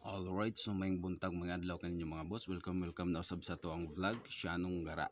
Alright, so maing buntag mga adlaw kaninyo mga boss. Welcome, welcome na usab sa to ang vlog. Siya nung gara.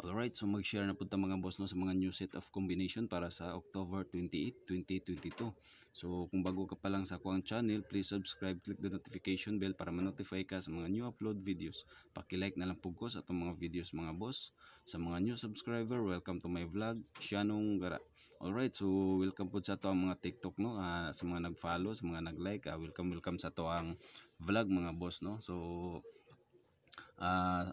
Alright, so mag-share na po ta mga boss no, sa mga new set of combination para sa October 28, 2022. So kung bago ka pa lang sa kuang channel, please subscribe, click the notification bell para ma-notify ka sa mga new upload videos. Paki-like na lang po ko sa itong mga videos mga boss. Sa mga new subscriber, welcome to my vlog, Shianong Gara. Alright, so welcome po sa to ang mga TikTok no, uh, sa mga nag-follow, sa mga nag-like, uh, welcome welcome sa to ang vlog mga boss no. So uh,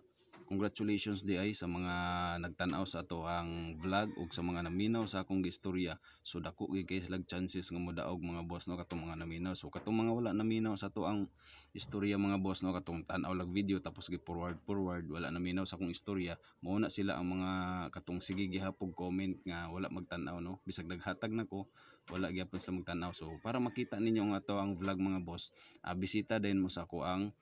Congratulations di ay sa mga nagtanaw sa ato ang vlog ug sa mga naminaw sa akong istorya So dako gyud kay lag chances nga modaog mga boss no katong mga naminaw. So katong mga wala naminaw sa ato ang istorya mga boss no katong tanaw lag video tapos gi forward forward wala naminaw sa akong istorya. Mao na sila ang mga katong sige gihapog comment nga wala magtan-aw no. Bisag naghatag nako wala gyapon sila magtan-aw. So para makita ninyo nga ato ang vlog mga boss, uh, bisita din mo sa ako ang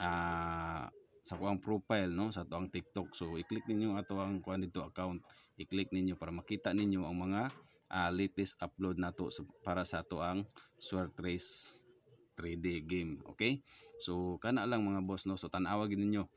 uh, sa kuang profile no sa tuang TikTok. So i-click ninyo ato ang kuan dito account. I-click ninyo para makita ninyo ang mga uh, latest upload nato para sa ato ang Sword Race 3D game. Okay? So kana lang mga boss no. So tan-awa ninyo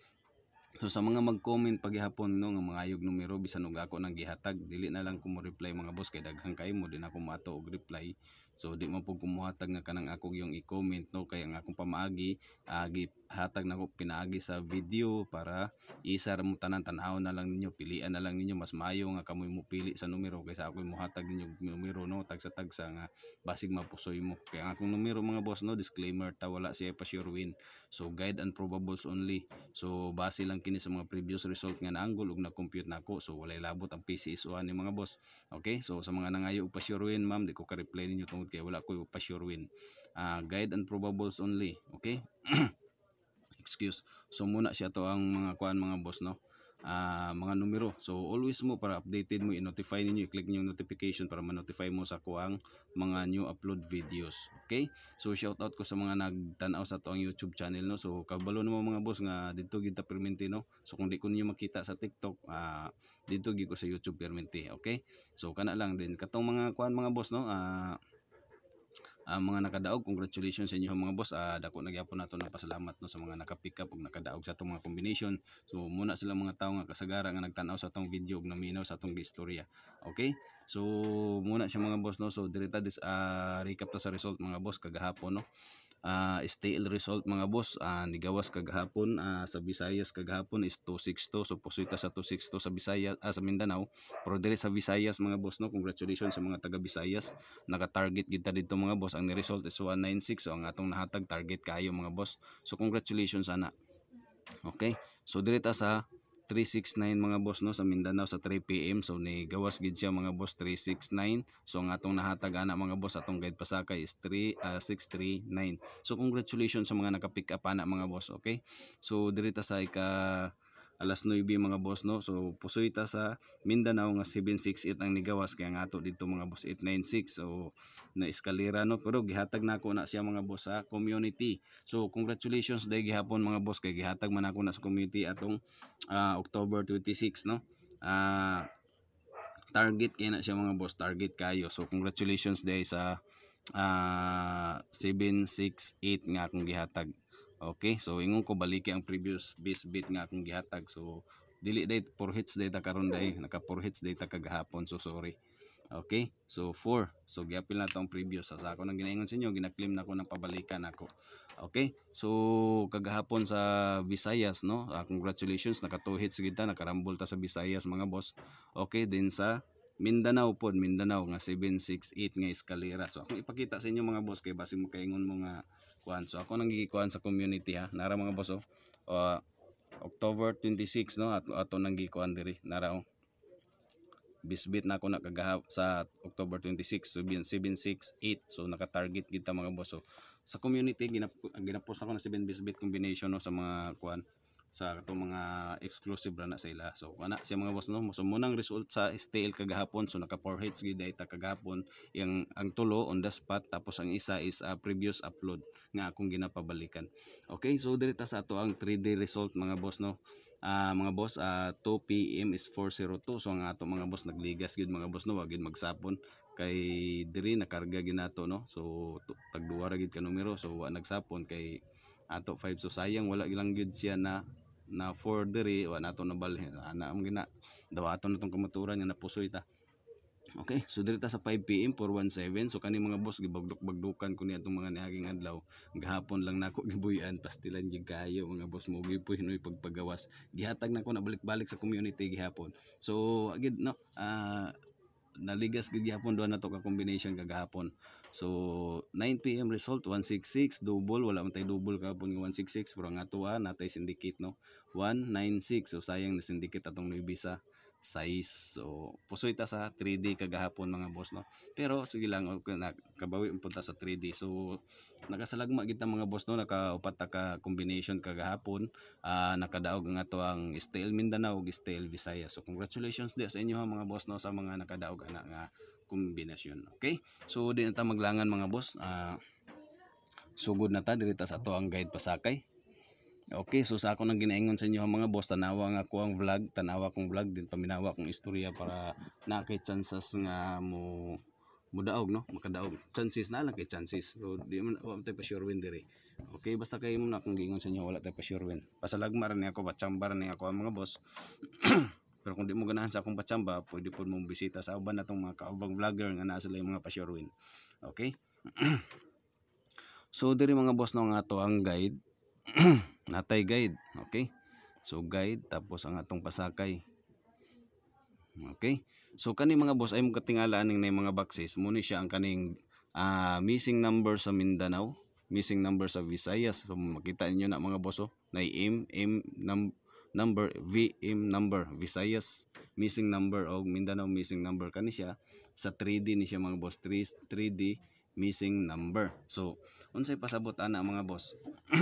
So sa mga mag-comment paghihapon no nga mga ayog numero bisan og ako nang gihatag dili na lang ko mo reply mga boss kay daghang kay mo din ako maato og reply. So di man po kumuhatag nga kanang akong yung i-comment no kay ang akong pamaagi agi ah, hatag na ko pinaagi sa video para isar mo tanan tan na lang ninyo pilian na lang ninyo mas maayo nga kamoy mo pili sa numero kaysa ako mo hatag ninyo numero no tagsa tagsa nga basig mapusoy mo kay ang akong numero mga boss no disclaimer ta wala siya pa sure win. So guide and probables only. So base lang kini sa mga previous result nga naanggol ug na-compute nako so walay labot ang PCSO ni mga boss. Okay? So sa mga nangayo pa sure win ma'am di ko ka-reply ninyo tungod okay wala ko pa sure win uh, ah, guide and probables only okay excuse so muna siya to ang mga kuan mga boss no uh, mga numero. So always mo para updated mo, i-notify ninyo, i-click niyo notification para ma-notify mo sa kuang mga new upload videos. Okay? So shout out ko sa mga nagtanaw sa to ang YouTube channel no. So kabalo na mo mga boss nga dito gid ta permente no. So kung di ko niyo makita sa TikTok, uh, dito gid ko sa YouTube permente. Okay? So kana lang din katong mga kuan mga boss no. Uh, uh, mga nakadaog congratulations sa inyo mga boss uh, dako nagyapon nato ng pasalamat no sa mga nakapick up ug nakadaog sa atong mga combination so muna sila mga tawo nga kasagara nga nagtan-aw sa atong video ug naminaw sa atong istorya okay So muna siya mga boss no. So direta this uh, ah, recap ta sa result mga boss kagahapon no. Uh, stale result mga boss uh, nigawas kagahapon uh, sa Visayas kagahapon is 262 so posita sa 262 sa Visayas ah, sa Mindanao pero dire sa Visayas mga boss no congratulations sa mga taga Visayas naka-target gid ta didto mga boss ang ni result is 196 so ang atong nahatag target kayo mga boss so congratulations ana Okay? So, direta sa 369 mga boss no sa Mindanao sa 3 pm so ni gawas gid siya mga boss 369 so ang atong nahatag ana mga boss atong guide pasakay is 3 uh, 639 so congratulations sa mga naka pick up ana mga boss okay so diri ta sa ika alas 9 mga boss no so pusoy ta sa Mindanao nga 768 ang nigawas kaya nga ato dito mga boss 896 so na eskalera no pero gihatag na ako na siya mga boss sa community so congratulations day gihapon mga boss kay gihatag man ako na sa community atong uh, October 26 no uh, target kaya na siya mga boss target kayo so congratulations day sa uh, ah, 768 nga akong gihatag Okay, so ingon ko baliki ang previous base bit nga akong gihatag. So dili day 4 hits day ta karon day, naka 4 hits day ta kagahapon. So sorry. Okay, so 4. So giapil na tong previous. sa ako nang ginaingon sa inyo, gina-claim na ko nang pabalikan ako. Okay, so kagahapon sa Visayas, no? Uh, congratulations, naka 2 hits gita, nakarambol ta sa Visayas mga boss. Okay, din sa Mindanao po, Mindanao nga 768 nga eskalera. So ako ipakita sa inyo mga boss kay base mo kay kaingon mga kuan. So ako nang gigikuan sa community ha. Nara mga boss oh. Uh, October 26 no at ato nang gigikuan diri. Nara oh. Bisbit na ako nakagahap sa October 26 so 768 so naka-target kita mga boss. So oh. sa community ginap ginapost ako na 7 bisbit combination no sa mga kuan sa katong mga exclusive ra na sa ila. So kana siya mga boss no, so mo nang result sa STL kagahapon so naka 4 hits gid ta kagahapon yang ang tulo on the spot tapos ang isa is uh, previous upload nga akong ginapabalikan. Okay, so diri ta sa ato ang 3D result mga boss no. Uh, mga boss uh, ah, 2 PM is 402 so ang ato mga boss nagligas gid mga boss no wag gid magsapon kay diri nakarga ginato no. So tagduwa ra gid ka numero so wag nagsapon kay ato 5 so sayang wala ilang gid siya na na for diri wa nato nabalhin ana ang gina daw ato tong kamaturan nga napusoy ta Okay, so diri sa 5 PM 417. So kani mga boss gibagdok-bagdukan ko ni atong mga niaging adlaw. Gahapon lang nako gibuyan, pastilan gyud kayo mga boss mo gyud hinoy pagpagawas. Gihatag nako na balik-balik sa community gihapon. So agid no, uh, naligas gid gihapon duha na to ka combination kagahapon. So 9 PM result 166 double wala man tay double kapon nga 166 pero nga tuwa natay syndicate no 196 so sayang na syndicate atong nibisa size so pusoy ta sa 3D kagahapon mga boss no pero sige lang kabawi punta sa 3D so nakasalagma gid mga boss no nakaupat ta ka combination kagahapon uh, nakadaog nga to ang Steel Mindanao ug Steel Visayas so congratulations di sa inyo ha mga boss no sa mga nakadaog ana nga kombinasyon. Okay? So, di na ta maglangan mga boss. Uh, sugod na ta. Dirita sa ato ang guide pasakay. Okay, so sa ako nang ginaingon sa inyo mga boss, tanawa nga ko ang vlog, tanawa kong vlog din paminawa kong istorya para na kay chances nga mo mudaog no, makadaog. Chances na lang kay chances. So di man wa tay pa sure win diri. Okay, basta kay mo na kung gingon sa inyo wala tay pa sure win. Pasalagmar ni ako, chambaran ni ako ang mga boss. Pero kung di mo ganahan sa akong patsamba, pwede po mong bisita sa uban na mga kaubang vlogger nga naa sila mga pasyurwin. Okay? so, diri mga boss no nga to ang guide. Natay guide. Okay? So, guide. Tapos ang atong pasakay. Okay? So, kani mga boss ay mong katingala aning mga boxes. Muni siya ang kaning uh, missing number sa Mindanao. Missing number sa Visayas. So, makita niyo na mga boss. Oh, na aim, aim, number number VM number Visayas missing number og Mindanao missing number kani siya sa 3D ni siya mga boss 3, 3D missing number so unsay pasabot ana mga boss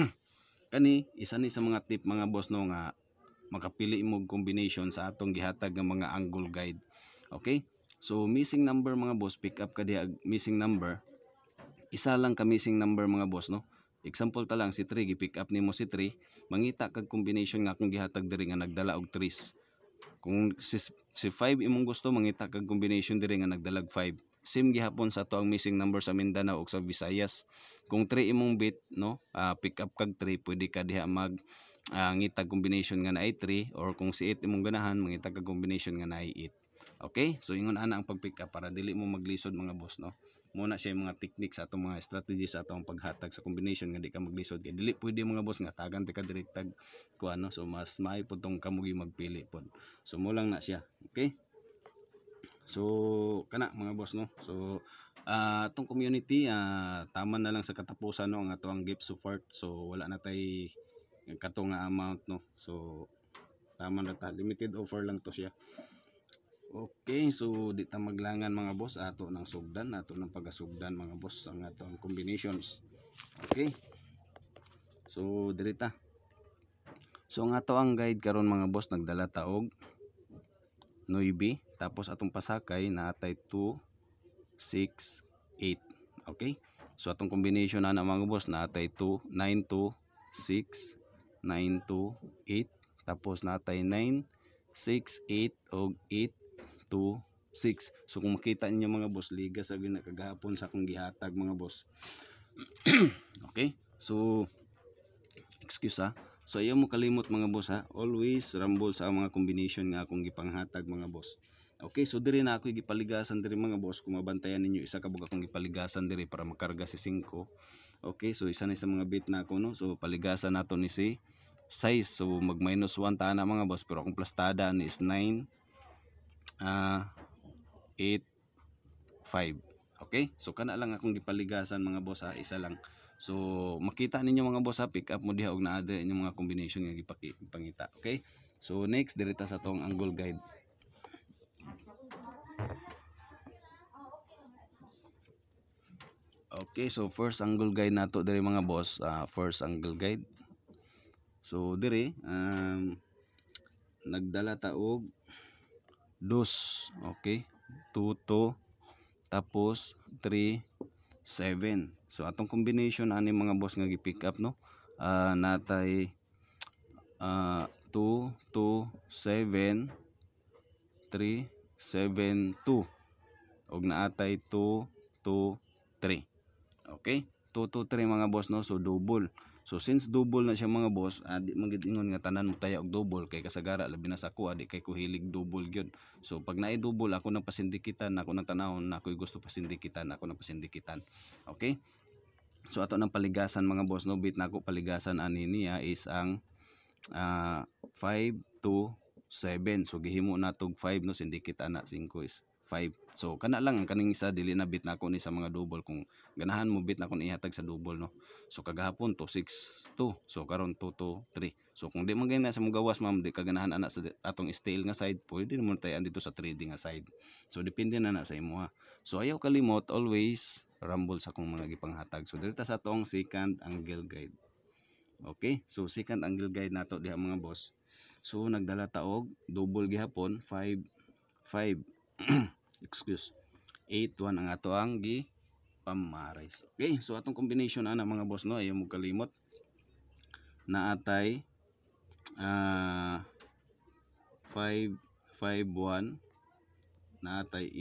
kani isa ni sa mga tip mga boss no nga makapili mo combination sa atong gihatag nga mga angle guide okay so missing number mga boss pick up ka diha missing number isa lang ka missing number mga boss no Example ta lang si 3 gi-pick up nimo si 3, mangita kag combination nga akong gihatag diri nga nagdala og 3. Kung si, si 5 imong gusto mangita kag combination diri nga nagdalag 5. Same gihapon sa ato ang missing number sa Mindanao ug sa Visayas. Kung 3 imong bit no, uh, pick up kag 3 pwede ka diha mag uh, ah, ngitag combination nga naay 3 or kung si 8 imong ganahan mangita kag combination nga naay 8. Okay? So ingon ana ang pagpick up para dili mo maglisod mga boss no. Muna siya yung mga techniques atong mga strategies atong paghatag sa combination nga di ka maglisod kay dili pwede mga boss nga tagan ti ka direktag kuha no. So mas may pud tong kamugi magpili pod. So mo lang na siya. Okay? So kana mga boss no. So uh, tong community uh, tama na lang sa katapusan no ang atong gift support. So wala na tay katong amount no. So tama na ta limited offer lang to siya. Okay, so di maglangan mga boss ato ng sugdan, ato ng pagasugdan mga boss ang ato ang combinations. Okay. So dirita. So ang ato ang guide karon mga boss nagdala taog Noibi tapos atong pasakay naatay 2 6 8. Okay? So atong combination na na mga boss naatay 2 9 2 6 9 2 8 tapos natay 9 6 8 og 8 2.6 So kung makita ninyo mga boss, liga sa kagahapon sa akong gihatag mga boss. okay? So excuse ha. Ah. So ayaw mo kalimot mga boss ha. Ah. Always rumble sa mga combination nga akong gipanghatag mga boss. Okay, so diri na ako gipaligasan diri mga boss kung mabantayan ninyo isa ka akong gipaligasan diri para makarga si 5. Okay, so isa na sa mga bit na ako no. So paligasan nato ni si size. So mag minus 1 ta na mga boss pero akong plastada ni is 9 uh, ah, 8.5 okay so kana lang akong gipaligasan mga boss ha isa lang so makita ninyo mga boss ha pick up mo diha og naa diri mga combination nga gipangita okay so next direta sa tong angle guide Okay, so first angle guide nato dire mga boss, uh, first angle guide. So dire um nagdala taog 2 okay 2 2 tapos 3 7 so atong combination ani mga boss nga gi-pick up no uh, natay uh, 2 2 7 3 7 2 og naatay 2 2 3 okay 2 2 3 mga boss no so double So since double na siya mga boss, adi ah, magitingon nga tanan mo tayo og double kay kasagara labi na sa ako adi kay kuhilig double gyud. So pag naay double ako nang pasindikitan, ako nang tanawon, ako'y gusto pasindikitan, ako nang pasindikitan. Okay? So ato nang paligasan mga boss, no bit nako na paligasan ani niya is ang uh, to 7. So gihimo natog 5 no sindikita na 5 is 5. So kana lang kaning isa dili na bit na nako ni sa mga double kung ganahan mo bit na nako ihatag sa double no. So kagahapon to 262. So karon 223. So kung di man gani sa mga gawas ma'am di kaganahan ana sa atong stale nga side, pwede naman tayo andito sa trading nga side. So depende na na sa imo ha. So ayaw kalimot always rumble sa kung mga gipanghatag. So dirta sa atong second angle guide. Okay, so second angle guide nato diha mga boss. So nagdala taog double gihapon 5 5 excuse 81 ang ato ang gi pamaris okay so atong combination ana mga boss no ayo mo kalimot na atay uh, 5 51 na atay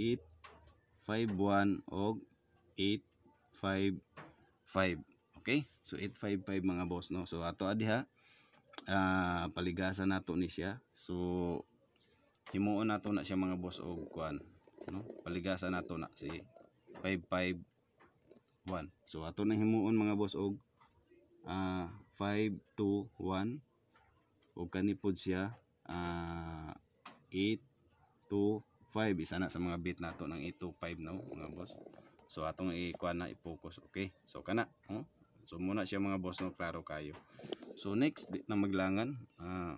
8 51 og 855 okay so 855 mga boss no so ato adiha uh, ah, paligasan nato ni siya so himuon nato na siya mga boss og kwan no paligasa nato na si 551 so ato na himuon mga boss og uh, 521 ug kanipod pod siya uh, ah, 825 isa na sa mga bit nato ng 825 no mga boss so atong i ikuha na i-focus okay so kana no? Oh. so muna siya mga boss no klaro kayo so next na maglangan uh,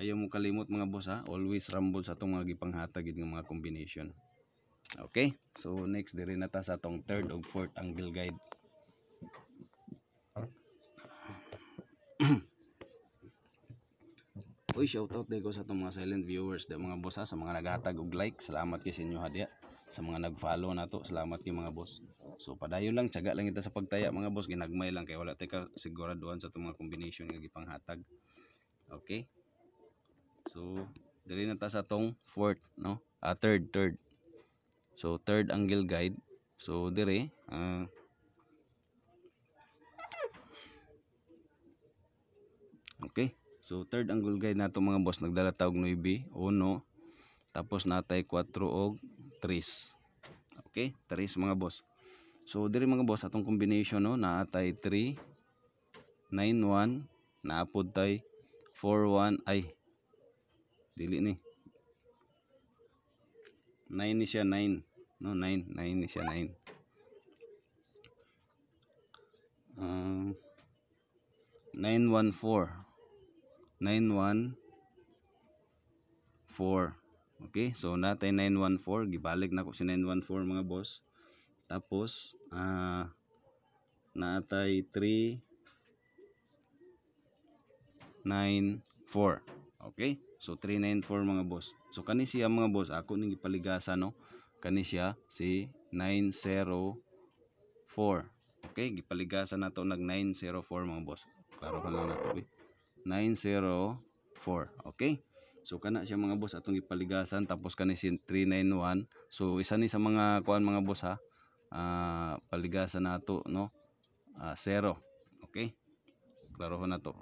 ayaw mo kalimot mga boss ha always rumble sa itong mga gipanghatag ng mga combination okay so next diri na ta sa itong third o fourth angle guide Uy, shoutout din ko sa itong mga silent viewers, de, mga boss ha, sa mga naghatag og like. Salamat kay sa inyo hadya. Sa mga nag-follow na to, salamat kay mga boss. So, padayon lang, tsaga lang kita sa pagtaya mga boss. Ginagmay lang kay wala tayo siguraduhan sa itong mga combination nga gipanghatag. Okay? So, dili na ta sa tong fourth, no? Ah, third, third. So, third angle guide. So, dire, ah, Okay. So, third angle guide na nato mga boss. Nagdala tawag 9, 1. Tapos natay 4 og 3. Okay? 3 mga boss. So, diri mga boss, atong combination no, naatay 3, 9-1, naapod tay 4-1, ay dili ni 9 ni siya 9 no 9 9 ni siya 9 uh, 914 914 okay so natay 914 gibalik na ko si 914 mga boss tapos uh, natay 3 94 okay So 394 mga boss. So kani siya mga boss, ako ning ipaligasa no. Kani siya si 904. Okay, gipaligasa nato nag 904 mga boss. Klaro ka lang nato bit. Eh. 904. Okay? So kana siya mga boss atong ipaligasan tapos kani si 391. So isa ni sa mga kuan mga boss ha. Uh, paligasan nato no. Uh, zero. Okay? Klaro na to.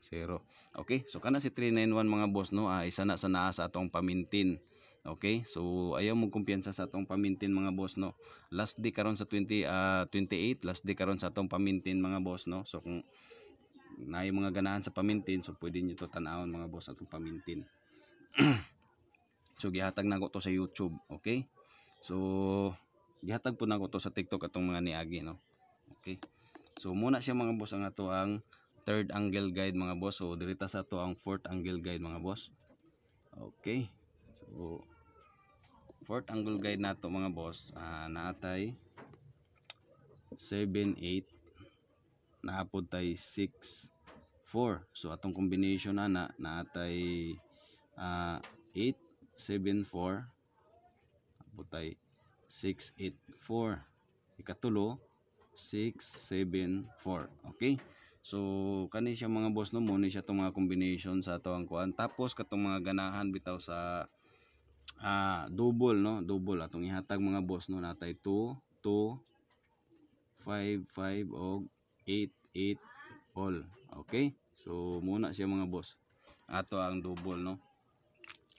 0. Okay, so kana si 391 mga boss no, ah, isa na sa naa sa atong pamintin. Okay? So ayaw mo kumpiyansa sa atong pamintin mga boss no. Last day karon sa 20 uh, 28, last day karon sa atong pamintin mga boss no. So kung naay mga ganahan sa pamintin, so pwede niyo to tan-awon mga boss atong pamintin. so gihatag na ko to sa YouTube, okay? So gihatag po na ko to sa TikTok atong mga niagi no. Okay? So muna siya mga boss ang ato ang third angle guide mga boss o dirita sa to ang fourth angle guide mga boss okay so fourth angle guide na mga boss uh, naatay 7, 8 naapod tay 6, 4 so atong combination na na naatay uh, 8, 7, 4 apod tay 6, 8, 4 ikatulo 6, 7, 4 okay So kani siya mga boss no mo ni siya tong mga combination sa ato ang kuan. Tapos katong mga ganahan bitaw sa ah double no, double atong ihatag mga boss no natay 2 2 5 5 og 8 8 all. Okay? So muna siya mga boss. Ato ang double no.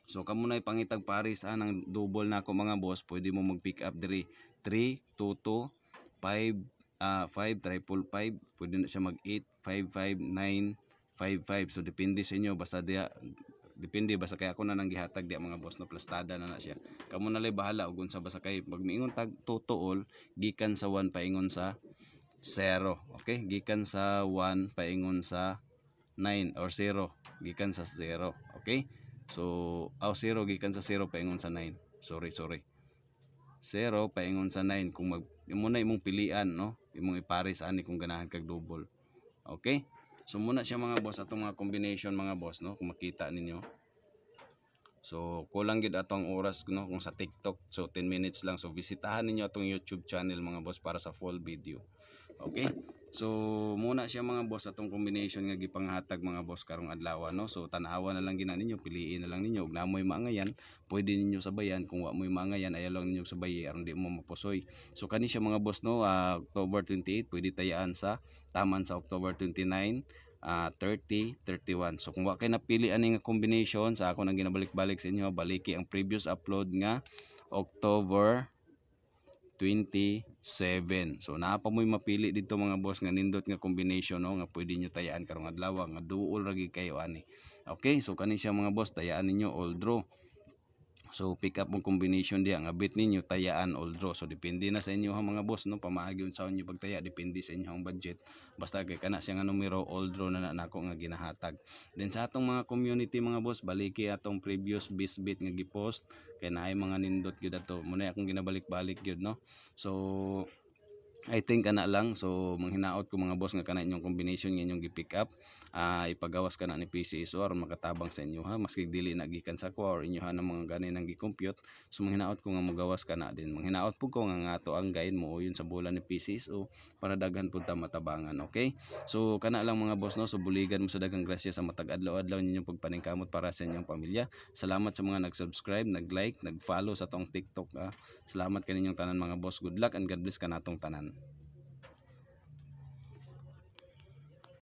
So kamo na ipangitag paris ah, ang double na ako mga boss, pwede mo mag-pick up diri 3 2 2 5 uh, ah, 5, triple 5, pwede na siya mag 8, 5, 5, 9, 5, 5. So depende sa inyo, basta dia, depende basta kay ako na nang gihatag di mga boss no plastada na na siya kamo na lay bahala ug unsa basta kay pag miingon tag totool gikan sa 1 paingon sa 0 okay gikan sa 1 paingon sa 9 or 0 gikan sa 0 okay so oh, 0 gikan sa 0 paingon sa 9 sorry sorry 0 paingon sa 9 kung mag imo na imong pilian no imong ipare ani kung ganahan kag double okay so muna siya mga boss atong mga combination mga boss no kung makita ninyo so kulang gid atong oras no kung sa TikTok so 10 minutes lang so bisitahan ninyo atong YouTube channel mga boss para sa full video okay So muna siya mga boss atong combination nga gipanghatag mga boss karong adlaw no. So tanawa na lang gina ninyo, piliin na lang ninyo ug namoy maangayan, pwede ninyo sabayan kung wa moy maangayan ayo lang ninyo sabay eh, aron di mo mapusoy. So kani siya mga boss no, uh, October 28 pwede tayaan sa taman sa October 29 uh, 30, 31. So kung wa kay napili ani nga combination sa ako nang ginabalik-balik sa inyo, baliki ang previous upload nga October 27. So naa pa mapili dito mga boss nga nindot nga combination no nga pwede nyo tayaan karong adlaw nga duol ragi kayo ani. Okay, so kani siya mga boss tayaan ninyo all draw. So pick up mong combination diya nga bit ninyo tayaan all draw. So depende na sa inyo ha mga boss no pamaagi unsa inyo pagtaya depende sa inyo ang budget. Basta kay kana siya nga numero all draw na nako na nga ginahatag. Then sa atong mga community mga boss baliki atong previous best bit nga gipost kay naay mga nindot gyud ato. Muna akong ginabalik-balik gyud no. So I think ana lang so manghinaot ko mga boss nga kana inyong combination nga inyong gi-pick up uh, ipagawas ka na ni PCSOR makatabang sa inyo ha maski dili na gikan sa ko or inyo ha ng mga ganin nang gi-compute so manghinaot ko nga mogawas kana din manghinaot pud ko nga nga to ang gain mo yun sa bola ni PCSO para daghan pud ta matabangan okay so kana lang mga boss no so buligan mo sa daghang grasya sa matag adlaw-adlaw ninyong pagpaningkamot para sa inyong pamilya salamat sa mga nag-subscribe nag-like nag-follow sa tong TikTok ha. salamat kaninyong tanan mga boss good luck and God bless kanatong tanan